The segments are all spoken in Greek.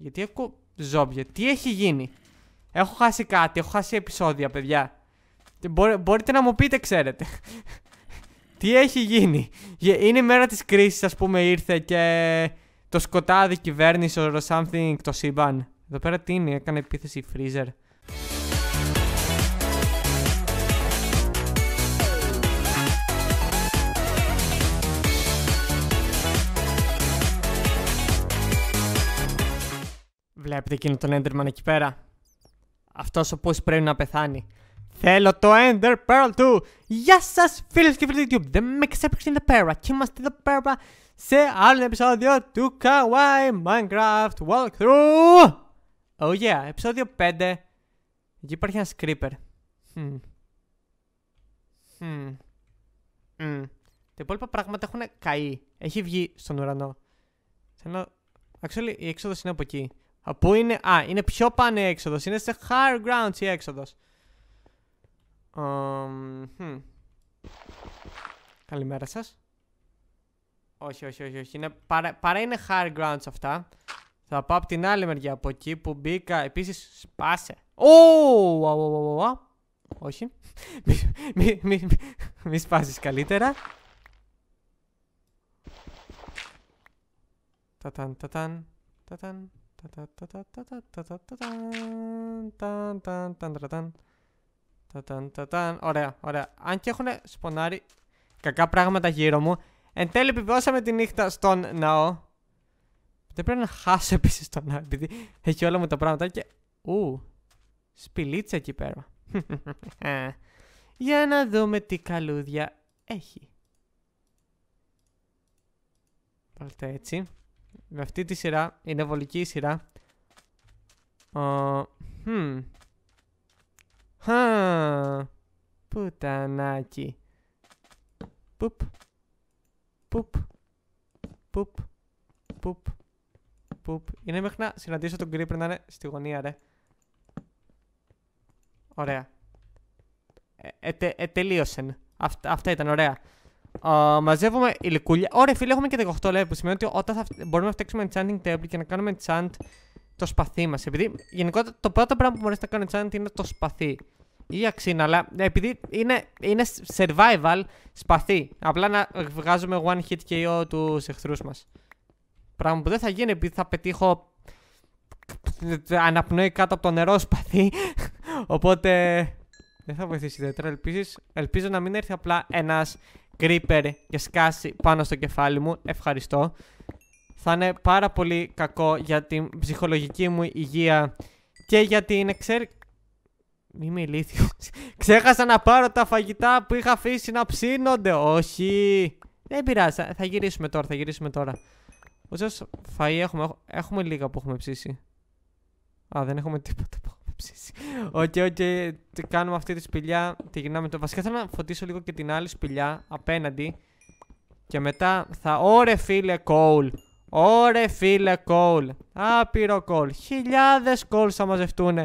Γιατί έχω ζόμπια. Τι έχει γίνει. Έχω χάσει κάτι. Έχω χάσει επεισόδια, παιδιά. Μπορεί, μπορείτε να μου πείτε, ξέρετε. Τι έχει γίνει. Είναι η μέρα της κρίσης, ας πούμε, ήρθε και το σκοτάδι κυβέρνησε or something το σύμπαν. Εδώ πέρα τι είναι, έκανε επίθεση η Freezer. Βλέπετε εκείνο τον Enderman εκεί πέρα. Αυτός ο πω πρέπει να πεθάνει. Θέλω το Ender Pearl του! Γεια σας! φίλες και φίλοι του YouTube! Δεν με ξέπαιξε είναι πέρα και είμαστε εδώ πέρα σε άλλο επεισόδιο του Kawaii Minecraft Walkthrough! Oh yeah, επεισόδιο 5. Εκεί υπάρχει ένας Creeper. Hmm. Hmm. Τα υπόλοιπα πράγματα έχουν καεί. Έχει βγει στον ουρανό. Θέλω... Actually, η έξοδος είναι από εκεί. Πού είναι. Α, είναι πιο πάνε έξοδος. Είναι σε higher grounds η έξοδος. Um, Καλημέρα σας. Όχι, όχι, όχι. όχι. Είναι, παρά, παρά είναι higher grounds αυτά. Θα πάω από την άλλη μεριά. Από εκεί που μπήκα. Επίσης, σπάσε. Oh, wow, wow, όχι. μη, μη, μη, μη καλύτερα. Ταταν, τα ταταν. Ωραία, ωραία. Αν και έχουν σπονάρει κακά πράγματα γύρω μου. Εν τέλει επιβιώσαμε τη νύχτα στον ναό. Δεν πρέπει να χάσω επίση τον ναό, επειδή έχει όλα μου τα πράγματα και. Ου, σπηλίτσα εκεί πέρα. Για να δούμε τι καλούδια έχει. Βάλτε έτσι. Με αυτή τη σειρά, είναι βολική η σειρά. Ο... Χα. Πουτανάκι. Πουπ. Πουπ. Πουπ. Πουπ. Πουπ. Είναι μέχρι να συναντήσω τον Γκρι πριν να είναι στη γωνία, ρε. Ωραία. Ε, ε, ε, τελείωσεν. Αυτά, αυτά ήταν ωραία μαζεύουμε υλικούλια. Ωραία, φίλε, έχουμε και 18 λεπτά. που σημαίνει ότι όταν θα, μπορούμε να φτιάξουμε enchanting table και να κάνουμε enchant το σπαθί μας. Επειδή γενικότερα το πρώτο πράγμα που μπορείς να κάνεις enchant είναι το σπαθί. Ή αξίνα, αλλά ε, επειδή είναι, είναι survival σπαθί. Απλά να βγάζουμε one hit KO τους εχθρούς μας. Πράγμα που δεν θα γίνει επειδή θα πετύχω αναπνοή κάτω από το νερό σπαθί. Οπότε δεν θα βοηθήσει ιδιαίτερα. Ελπίζεις, ελπίζω να μην έρθει απλά ένας Creeper και σκάσει πάνω στο κεφάλι μου. Ευχαριστώ. Θα είναι πάρα πολύ κακό για την ψυχολογική μου υγεία και για την εξέρ... Είμαι ηλίθιο. Ξέχασα να πάρω τα φαγητά που είχα αφήσει να ψήνονται. Όχι. Δεν πειράζει. Θα γυρίσουμε τώρα. Θα γυρίσουμε τώρα. Όσο φαΐ έχουμε, έχουμε λίγα που έχουμε ψήσει. Α, δεν έχουμε τίποτα ψήσει. Οκ, οκ, κάνουμε αυτή τη σπηλιά, τη γυρνάμε το. Βασικά θέλω να φωτίσω λίγο και την άλλη σπηλιά απέναντι. Και μετά θα. Ωρε φίλε κολ Ωρε φίλε κολ Άπειρο κόλ. Χιλιάδε κόλ θα μαζευτούν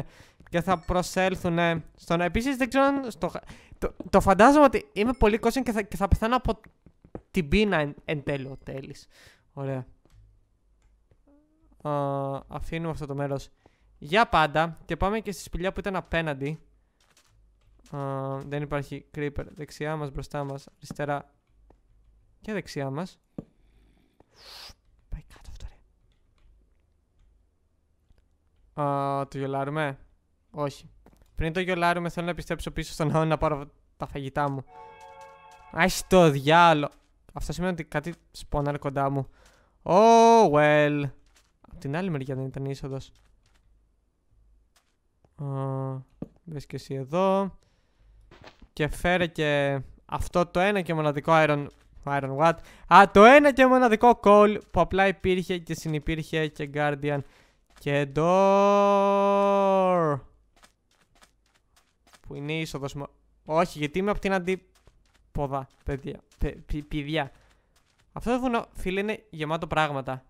και θα προσέλθουν στον. Επίσης δεν ξέρω αν. Στο... Το, το φαντάζομαι ότι είμαι πολύ κόσμο και θα, και θα πεθάνω από την πείνα εν, εν τέλει ο τέλης. Ωραία. Α, αφήνουμε αυτό το μέρος για πάντα και πάμε και στη σπηλιά που ήταν απέναντι. Uh, δεν υπάρχει creeper. Δεξιά μας, μπροστά μας, αριστερά και δεξιά μας. Πάει κάτω αυτό ρε. Uh, το γιολάρουμε. Όχι. Πριν το γιολάρουμε θέλω να επιστρέψω πίσω στον ναό να πάρω τα φαγητά μου. Άχι το διάλο. Αυτό σημαίνει ότι κάτι σπονάρει κοντά μου. Oh well. Απ' την άλλη μεριά δεν ήταν είσοδος. Δες και εσύ εδώ. Και φέρε και αυτό το ένα και μοναδικό Iron... Iron what? Α, το ένα και μοναδικό Call που απλά υπήρχε και συνυπήρχε και Guardian και Door. Που είναι η είσοδος μου. Όχι, γιατί είμαι από την Ποδα παιδιά. παιδιά. Αυτό το βουνό, φίλε, είναι γεμάτο πράγματα.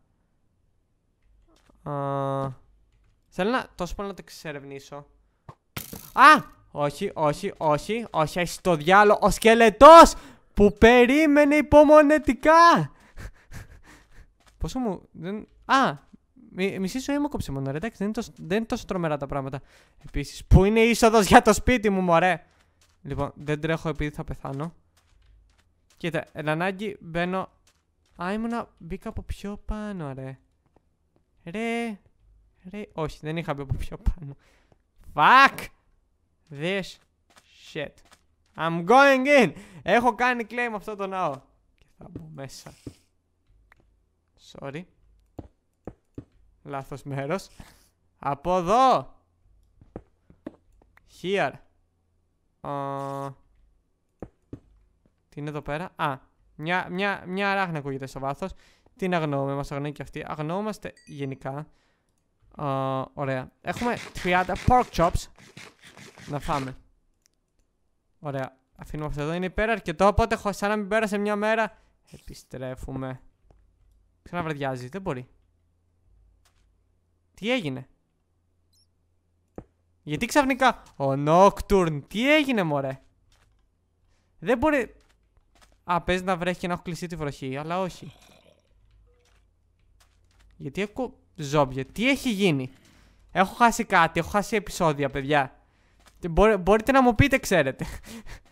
Α... Θέλω να, τόσο πολύ να το εξερευνήσω. Α! Όχι, όχι, όχι, όχι, έχει το διάλο. Ο σκελετός! που περίμενε υπομονετικά. Πόσο μου. Δεν... Α! Μι, μισή ζωή μου κόψε μόνο, ρε. Εντάξει, δεν είναι, τόσο, δεν είναι τρομερά τα πράγματα. Επίσης, πού είναι η είσοδος για το σπίτι μου, μωρέ. Λοιπόν, δεν τρέχω επειδή θα πεθάνω. Κοίτα, εν ανάγκη μπαίνω. Α, ήμουνα. Μπήκα από πιο πάνω, ρε. Ρε. Ρε... Όχι, δεν είχα μπει από πιο πάνω. Fuck! This shit. I'm going in! Έχω κάνει claim αυτό το ναό. Και θα μπω μέσα. Sorry. Λάθος μέρος. Από εδώ! Here. Uh... Τι είναι εδώ πέρα. Α, μια, μια, μια ράχνα ακούγεται στο βάθος. Τι είναι αγνοούμε, μας αγνοεί και αυτή. Αγνοούμαστε γενικά. Uh, ωραία. Έχουμε 30 pork chops. Να φάμε. Ωραία. Αφήνουμε αυτό εδώ. Είναι υπέρα αρκετό. Οπότε σαν να μην πέρασε μια μέρα. Επιστρέφουμε. Ξαναβραδιάζει. Δεν μπορεί. Τι έγινε. Γιατί ξαφνικά. Ο Nocturne. Τι έγινε, μωρέ. Δεν μπορεί. Α, παίζει να βρέχει και να έχω κλειστεί τη βροχή. Αλλά όχι. Γιατί ακούω Ζόμπιε, τι έχει γίνει. Έχω χάσει κάτι, έχω χάσει επεισόδια, παιδιά. Μπορεί, μπορείτε να μου πείτε, ξέρετε.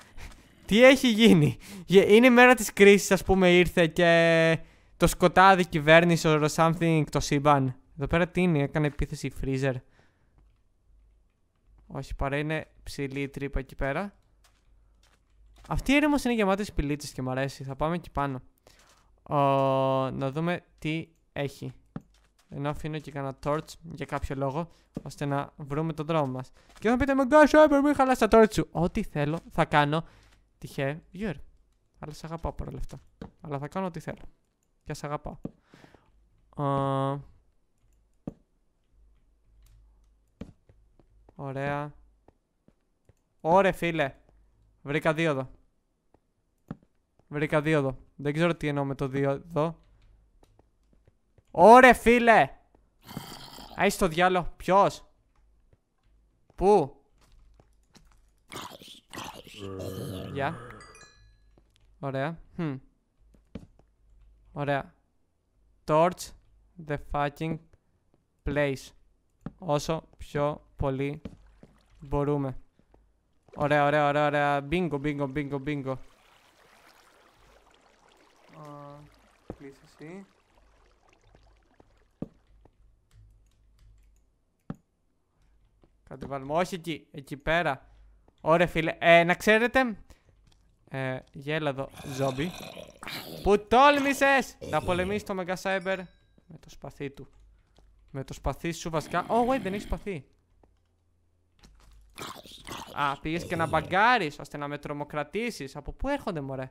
τι έχει γίνει. Είναι η μέρα της κρίσης, ας πούμε, ήρθε και το σκοτάδι κυβέρνησε or something το σύμπαν. Εδώ πέρα τι είναι, έκανε επίθεση η Freezer. Όχι, παρά είναι ψηλή η τρύπα εκεί πέρα. Αυτή η έρημος είναι γεμάτη σπηλίτσες και μου αρέσει. Θα πάμε εκεί πάνω. να δούμε τι έχει. Ενώ αφήνω και κανένα torch για κάποιο λόγο, ώστε να βρούμε τον δρόμο μας. Και θα πείτε με έπρεπε να μην χαλάσει τα torch σου. Ό,τι θέλω θα κάνω. Τυχαίο, viewer. Αλλά σε αγαπάω παρόλα αυτά. Αλλά θα κάνω ό,τι θέλω. Και σε αγαπάω. Uh... Ωραία. Ωρε φίλε. Βρήκα δύο εδώ. Βρήκα δύο εδώ. Δεν ξέρω τι εννοώ με το δύο εδώ. Ωρε φίλε! Άι στο διάλο. Ποιος! Πού. Γεια. Ωραία. Hm. Ωραία. Torch the fucking place. Όσο πιο πολύ μπορούμε. Ωραία, ωραία, ωραία, ωραία. bingo, bingo, bingo! μπίνγκο. Κλείσε εσύ. Θα τη βάλουμε. Όχι εκεί, εκεί πέρα. Ωραία, φίλε. Ε, να ξέρετε. Ε, γέλα εδώ, ζόμπι. Που τόλμησες να πολεμήσει το Mega Cyber με το σπαθί του. Με το σπαθί σου βασικά. Oh, wait, δεν έχει σπαθί. Α, πήγες και να μπαγκάρεις ώστε να με τρομοκρατήσεις. Από πού έρχονται, μωρέ.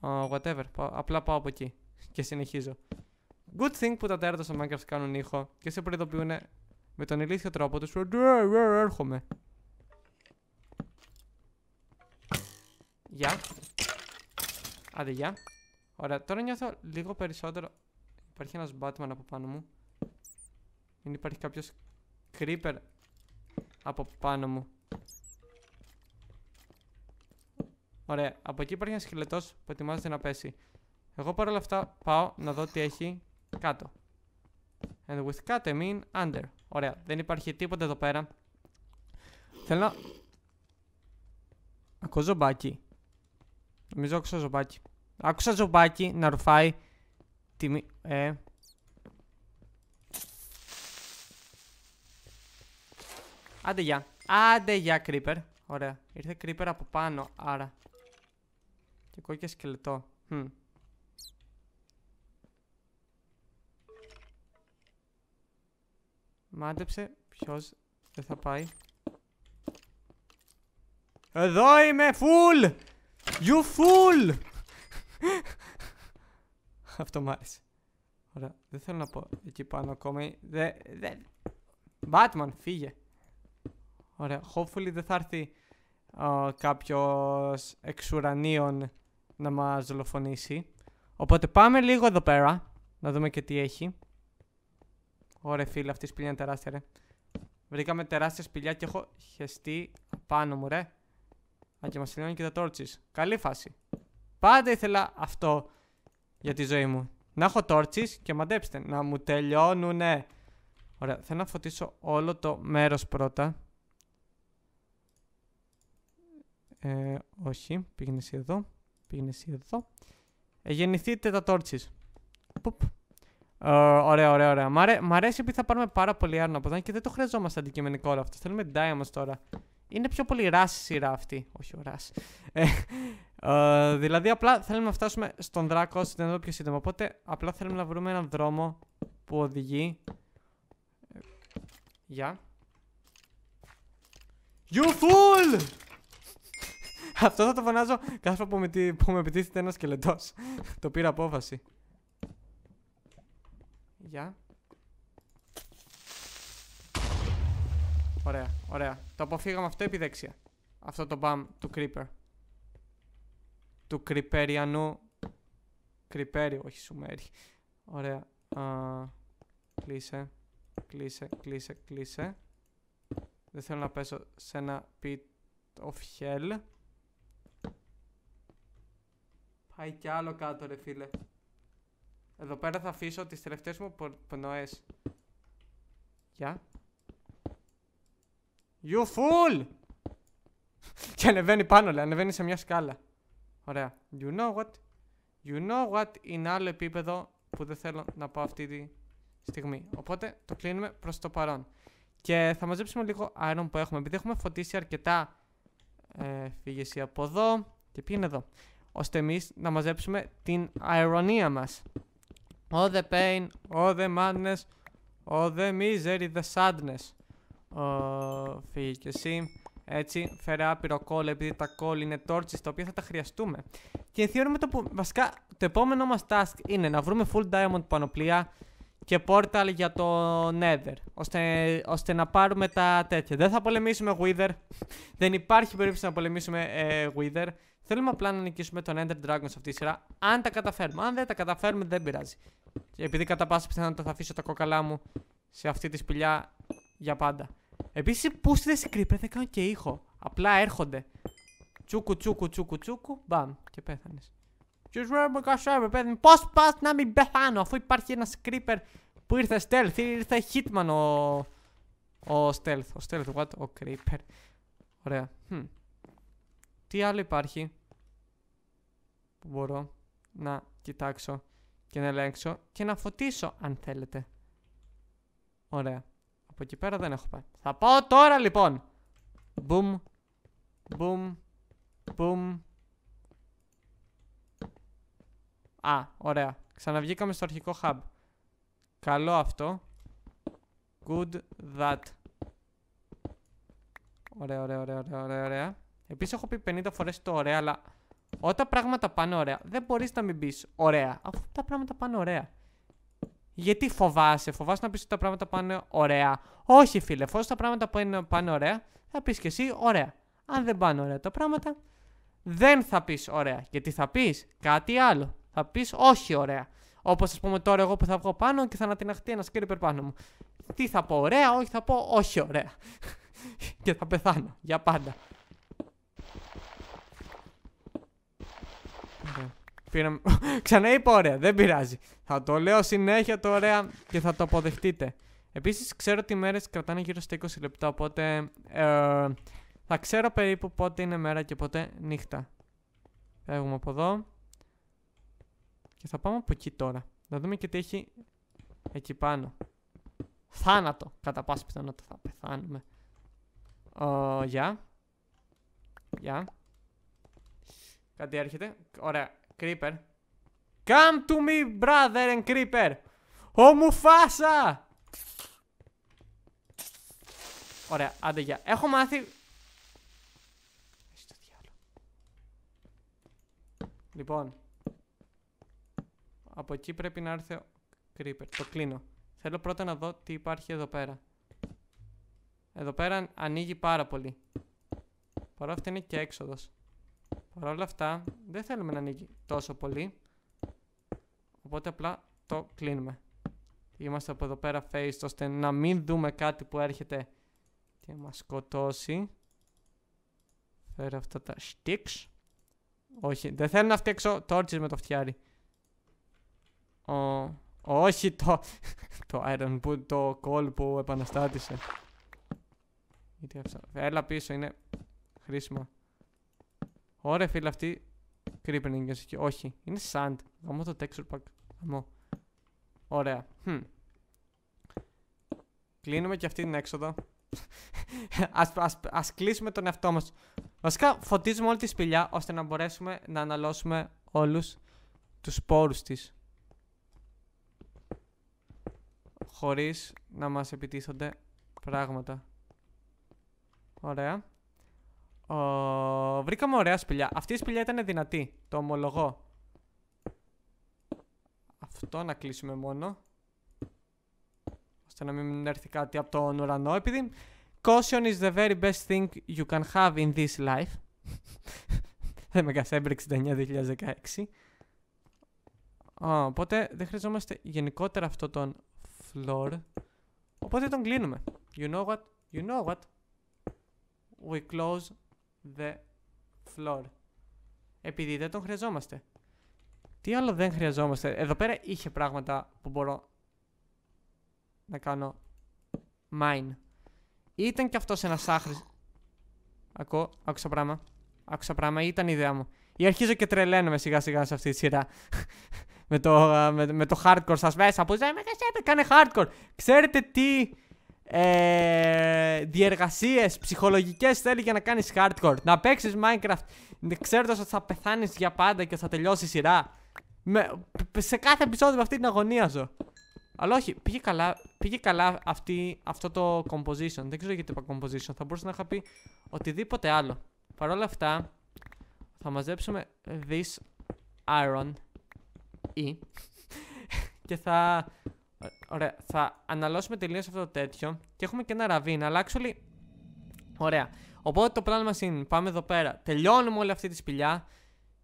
Oh, whatever. Απλά πάω από εκεί. Και συνεχίζω. Good thing που τα τέρατα στο Minecraft κάνουν ήχο και σε προειδοποιούν με τον ηλίθιο τρόπο τους. Έρχομαι. Γεια. Άντε, γεια. Ωραία, τώρα νιώθω λίγο περισσότερο. Υπάρχει ένας Batman από πάνω μου. Μην υπάρχει κάποιος Creeper από πάνω μου. Ωραία, από εκεί υπάρχει ένας σκελετό που ετοιμάζεται να πέσει. Εγώ παρόλα αυτά πάω να δω τι έχει κάτω. And with cut I mean under. Ωραία, δεν υπάρχει τίποτα εδώ πέρα. Θέλω να... Ακούω ζωμπάκι. Νομίζω άκουσα ζωμπάκι. Άκουσα ζωμπάκι να ρουφάει τη... Ε... Άντε για. Άντε για, Creeper. Ωραία. Ήρθε Creeper από πάνω, άρα. Και κόκκινο. σκελετό. Hm. Μάντεψε. Ποιος δεν θα πάει. Εδώ είμαι, φουλ! You fool! Αυτό μ' άρεσε. Ωραία, δεν θέλω να πω εκεί πάνω ακόμα. Δε, δε... Batman, φύγε. Ωραία, hopefully δεν θα έρθει κάποιο κάποιος εξ ουρανίων να μας δολοφονήσει. Οπότε πάμε λίγο εδώ πέρα, να δούμε και τι έχει. Ωρε φίλε, αυτή η σπηλιά είναι τεράστια, ρε. Βρήκαμε τεράστια σπηλιά και έχω χεστεί πάνω μου, ρε. Α, και μας τελειώνει και τα τόρτσις. Καλή φάση. Πάντα ήθελα αυτό για τη ζωή μου. Να έχω τόρτσις και μαντέψτε, να μου τελειώνουνε. Ωραία, θέλω να φωτίσω όλο το μέρος πρώτα. Ε, όχι, πήγαινες εδώ. Πήγαινες εδώ. Ε, γεννηθείτε τα τόρτσις. Πουπ ωραία, ωραία, ωραία. Μ, αρέσει επειδή θα πάρουμε πάρα πολύ άρνο από εδώ και δεν το χρειαζόμαστε αντικειμενικό όλο αυτό. Θέλουμε diamonds τώρα. Είναι πιο πολύ ράση σειρά αυτή. Όχι, ο ράση. Ε, δηλαδή, απλά θέλουμε να φτάσουμε στον Δράκο στην εδώ πιο σύντομα. Οπότε, απλά θέλουμε να βρούμε έναν δρόμο που οδηγεί. Γεια. Yeah. You fool! Αυτό θα το φωνάζω κάθε φορά που με επιτίθεται ένας σκελετός. το πήρα απόφαση. Γεια Ωραία, ωραία. Το αποφύγαμε αυτό επί δεξια Αυτό το μπαμ του Creeper. Του Creeperianού. Creeperi, όχι Σουμέρι. Ωραία. κλείσε. Κλείσε, κλείσε, κλείσε. Δεν θέλω να πέσω σε ένα pit of hell. Πάει κι άλλο κάτω ρε φίλε. Εδώ πέρα θα αφήσω τις τελευταίες μου πνοές. Γεια. You fool! Και ανεβαίνει πάνω, λέει. Ανεβαίνει σε μια σκάλα. Ωραία. You know what? You know what είναι άλλο επίπεδο που δεν θέλω να πάω αυτή τη στιγμή. Οπότε το κλείνουμε προς το παρόν. Και θα μαζέψουμε λίγο iron που έχουμε. Επειδή έχουμε φωτίσει αρκετά ε, από εδώ και πήγαινε εδώ. Ώστε εμείς να μαζέψουμε την ironία μας. All the pain, all the madness, all the misery, the sadness. και εσύ. Έτσι, φέρε άπειρο κόλλ, επειδή τα κόλλ είναι torches τα οποία θα τα χρειαστούμε. Και θεωρούμε το που. Βασικά, το επόμενό μας task είναι να βρούμε full diamond πανοπλία και portal για το Nether. Ώστε, να πάρουμε τα τέτοια. Δεν θα πολεμήσουμε Wither. Δεν υπάρχει περίπτωση να πολεμήσουμε ε, Wither. Θέλουμε απλά να νικήσουμε τον Ender Dragon σε αυτή τη σειρά. Αν τα καταφέρουμε. Αν δεν τα καταφέρουμε, δεν πειράζει. Και επειδή κατά πάσα πιθανότητα θα αφήσω τα κόκαλά μου σε αυτή τη σπηλιά για πάντα. Επίσης, πού πούστιδες οι Creeper δεν κάνουν και ήχο. Απλά έρχονται. Τσούκου, τσούκου, τσούκου, τσούκου. Μπαμ. Και πέθανες. Τι Πώς πας να μην πεθάνω, αφού υπάρχει ένας Creeper που ήρθε stealth, ήρθε hitman ο. Ο stealth, ο stealth, what, ο creeper. Ωραία. Hm. Τι άλλο υπάρχει που μπορώ να κοιτάξω και να ελέγξω και να φωτίσω αν θέλετε. Ωραία. Από εκεί πέρα δεν έχω πάει. Θα πάω τώρα λοιπόν. Μπουμ. Μπουμ. Μπουμ. Α, ωραία. Ξαναβγήκαμε στο αρχικό hub. Καλό αυτό. Good that. Ωραία, ωραία, ωραία, ωραία, ωραία. Επίσης, έχω πει 50 φορές το ωραία, αλλά όταν πράγματα πάνε ωραία, δεν μπορείς να μην πεις ωραία, αφού τα πράγματα πάνε ωραία. Γιατί φοβάσαι, φοβάσαι να πεις ότι τα πράγματα πάνε ωραία. Όχι, φίλε, εφόσον τα πράγματα πάνε, πάνε ωραία, θα πεις και εσύ ωραία. Αν δεν πάνε ωραία τα πράγματα, δεν θα πεις ωραία. Γιατί θα πεις κάτι άλλο. Θα πεις όχι ωραία. Όπως ας πούμε τώρα, εγώ που θα βγω πάνω και θα ανατιναχτεί ένας σκύρι πάνω μου. Τι θα πω ωραία, όχι, θα πω όχι ωραία. και θα πεθάνω για πάντα. Πήραμε... Ξανά είπα ωραία, δεν πειράζει. Θα το λέω συνέχεια το ωραία και θα το αποδεχτείτε. Επίσης, ξέρω ότι οι μέρες κρατάνε γύρω στα 20 λεπτά, οπότε ε, θα ξέρω περίπου πότε είναι μέρα και πότε νύχτα. Φεύγουμε από εδώ. Και θα πάμε από εκεί τώρα. Να δούμε και τι έχει εκεί πάνω. Θάνατο. Κατά πάση πιθανότητα θα πεθάνουμε. Γεια. Γεια. Κάτι έρχεται. Ωραία. Creeper. Come to me, brother and creeper. Ο Μουφάσα! Ωραία, άντε για. Έχω μάθει... Λοιπόν. Από εκεί πρέπει να έρθει ο Creeper. Το κλείνω. Θέλω πρώτα να δω τι υπάρχει εδώ πέρα. Εδώ πέρα ανοίγει πάρα πολύ. Παρά αυτό είναι και έξοδος. Παρ' όλα αυτά δεν θέλουμε να ανοίγει τόσο πολύ. Οπότε απλά το κλείνουμε. Είμαστε από εδώ πέρα face ώστε να μην δούμε κάτι που έρχεται και μας σκοτώσει. Φέρω αυτά τα sticks. Όχι, δεν θέλω να φτιάξω torches με το φτιάρι. Ο... Όχι το... το iron που... το coal που επαναστάτησε. Έλα πίσω, είναι χρήσιμο. Ωραία, φίλε, αυτή. Creeper και Όχι, είναι sand. Γαμώ το texture pack. Ωραία. Hm. Κλείνουμε και αυτή την έξοδο. ας, ας, κλείσουμε τον εαυτό μας. Βασικά φωτίζουμε όλη τη σπηλιά ώστε να μπορέσουμε να αναλώσουμε όλους τους σπόρους της. Χωρίς να μας επιτίθονται πράγματα. Ωραία. Ο... Βρήκαμε ωραία σπηλιά. Αυτή η σπηλιά ήταν δυνατή. Το ομολογώ. Αυτό να κλείσουμε μόνο. Ώστε να μην έρθει κάτι από τον ουρανό. Επειδή caution is the very best thing you can have in this life. Δεν με 69 2016. Oh, οπότε δεν χρειαζόμαστε γενικότερα αυτό τον floor. Οπότε τον κλείνουμε. You know what? You know what? We close the floor. Επειδή δεν τον χρειαζόμαστε. Τι άλλο δεν χρειαζόμαστε. Εδώ πέρα είχε πράγματα που μπορώ να κάνω mine. Ήταν και αυτός ένας άχρης. Ακούω, άκουσα πράγμα. Άκουσα πράγμα, ήταν η ιδέα μου. Ή αρχίζω και τρελαίνομαι σιγά σιγά σε αυτή τη σειρά. με, το, με, το hardcore σας μέσα. Πού ζάμε, κάνε hardcore. Ξέρετε τι ε, διεργασίες ψυχολογικές θέλει για να κάνεις hardcore. Να παίξεις Minecraft ξέροντα ότι θα πεθάνεις για πάντα και θα τελειώσει η σειρά. Με, σε κάθε επεισόδιο με αυτή την αγωνία ζω. Αλλά όχι, πήγε καλά, πήγε καλά αυτή, αυτό το composition. Δεν ξέρω γιατί είπα composition. Θα μπορούσα να είχα πει οτιδήποτε άλλο. Παρ' όλα αυτά, θα μαζέψουμε this iron E και θα Ωραία, θα αναλώσουμε τελείως αυτό το τέτοιο και έχουμε και ένα ραβίν. αλλά actually. Ωραία. Οπότε το πλάνο μας είναι: πάμε εδώ πέρα, τελειώνουμε όλη αυτή τη σπηλιά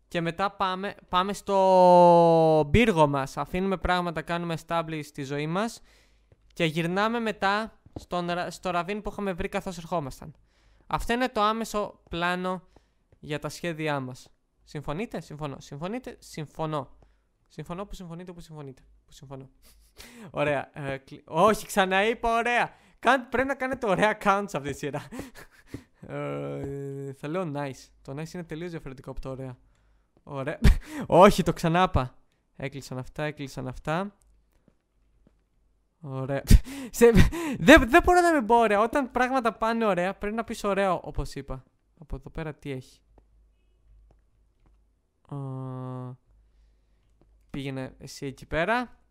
και μετά πάμε, πάμε στο πύργο μας. Αφήνουμε πράγματα, κάνουμε establish στη ζωή μας και γυρνάμε μετά στο ραβίν που είχαμε βρει καθώς ερχόμασταν. Αυτό είναι το άμεσο πλάνο για τα σχέδιά μας. Συμφωνείτε, συμφωνώ. Συμφωνείτε, συμφωνώ. Συμφωνώ που συμφωνείτε, που συμφωνείτε. Που συμφωνώ. Ωραία. Ε, Όχι, ξαναείπα ωραία. Κάν... Πρέπει να κάνετε ωραία counts αυτή τη σειρά. Ε, θα λέω nice. Το nice είναι τελείως διαφορετικό από το ωραία. Ωραία. Όχι, το ξανάπα. Έκλεισαν αυτά, έκλεισαν αυτά. Ωραία. δεν, μπορώ να μην πω ωραία. Όταν πράγματα πάνε ωραία, πρέπει να πεις ωραίο όπως είπα. Από εδώ πέρα τι έχει. πήγαινε εσύ εκεί πέρα.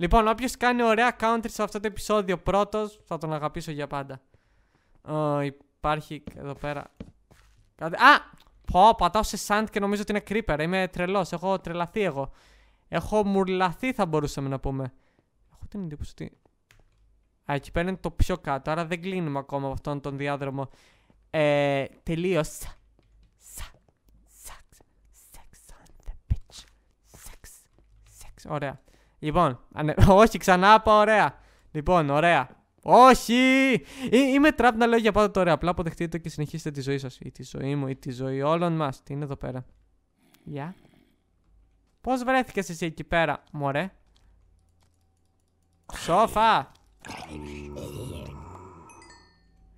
Λοιπόν, όποιος κάνει ωραία country σε αυτό το επεισόδιο πρώτος, θα τον αγαπήσω για πάντα. Ω, υπάρχει εδώ πέρα. Κάτι... Α! Πω, πατάω σε sand και νομίζω ότι είναι creeper. Είμαι τρελός. Έχω τρελαθεί εγώ. Έχω μουρλαθεί, θα μπορούσαμε να πούμε. Έχω την εντύπωση ότι. Α, εκεί πέρα είναι το πιο κάτω. Άρα δεν κλείνουμε ακόμα από αυτόν τον διάδρομο. Ε, τελείωσα. on the Ωραία. Λοιπόν, ανε... όχι ξανά πάω ωραία. Λοιπόν, ωραία. Όχι! Ε, είμαι τραπ να λέω για πάντα τώρα. Απλά αποδεχτείτε το και συνεχίστε τη ζωή σας. Ή τη ζωή μου, ή τη ζωή όλων μας. Τι είναι εδώ πέρα. Γεια. Yeah. Πώς βρέθηκες εσύ εκεί πέρα, μωρέ. Σόφα!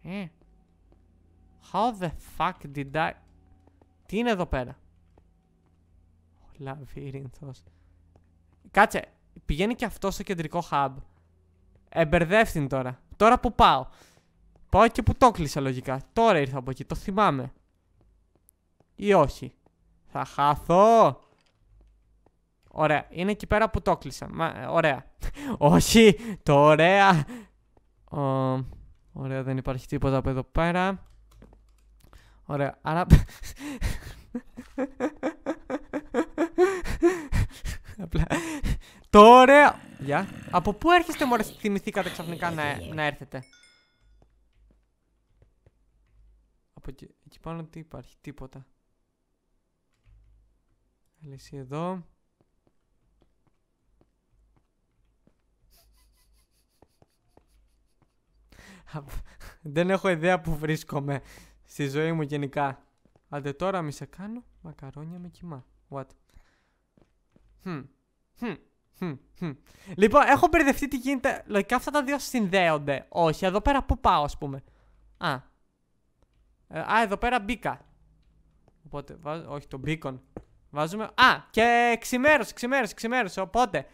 Ε. How the fuck did I... Τι είναι εδώ πέρα. Ο Κάτσε πηγαίνει και αυτό στο κεντρικό hub. Εμπερδεύτην τώρα. Τώρα που πάω. Πάω και που το κλείσα λογικά. Τώρα ήρθα από εκεί. Το θυμάμαι. Ή όχι. Θα χαθώ. Ωραία. Είναι εκεί πέρα που το κλείσα. Μα, ε, ωραία. όχι. Το ωραία. ωραία. Δεν υπάρχει τίποτα από εδώ πέρα. Ωραία. Άρα... Απλά Τώρα. Γεια. Από πού έρχεστε, μωρέ, θυμηθήκατε ξαφνικά να, έρθετε. Από εκεί, εκεί πάνω τι υπάρχει, τίποτα. Λύση εδώ. Δεν έχω ιδέα που βρίσκομαι στη ζωή μου γενικά. Άντε τώρα μη σε κάνω, μακαρόνια με κοιμά. What? Hm. Hm. Λοιπόν, έχω μπερδευτεί τι γίνεται. Λογικά αυτά τα δύο συνδέονται. Όχι, εδώ πέρα πού πάω, ας πούμε. Α. Ε, α, εδώ πέρα μπήκα. Οπότε, βάζω, όχι, το beacon. Βάζουμε. Α, και ξημέρωσε, ξημέρωσε, ξημέρωσε Οπότε.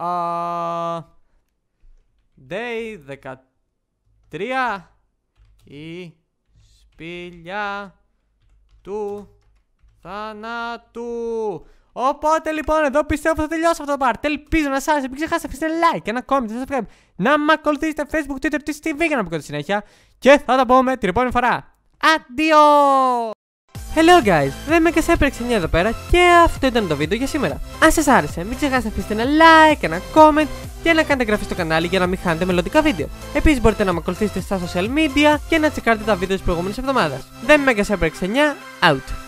Uh, day 13. Η σπηλιά του θανάτου. Οπότε λοιπόν εδώ πιστεύω θα τελειώσω αυτό το πάρτι. Ελπίζω να σας άρεσε. Μην ξεχάσετε να αφήσετε like και ένα comment. Να με ακολουθήσετε Facebook, Twitter, TV για να μην τη συνέχεια. Και θα τα πούμε την επόμενη φορά. Αντίο! Hello guys, δεν με και εδώ πέρα και αυτό ήταν το βίντεο για σήμερα. Αν σας άρεσε, μην ξεχάσετε να αφήσετε ένα like, ένα comment και να κάνετε εγγραφή στο κανάλι για να μην χάνετε μελλοντικά βίντεο. Επίσης μπορείτε να με ακολουθήσετε στα social media και να τσεκάρετε τα βίντεο της προηγούμενης εβδομάδας. Δεν με και σε 9, out!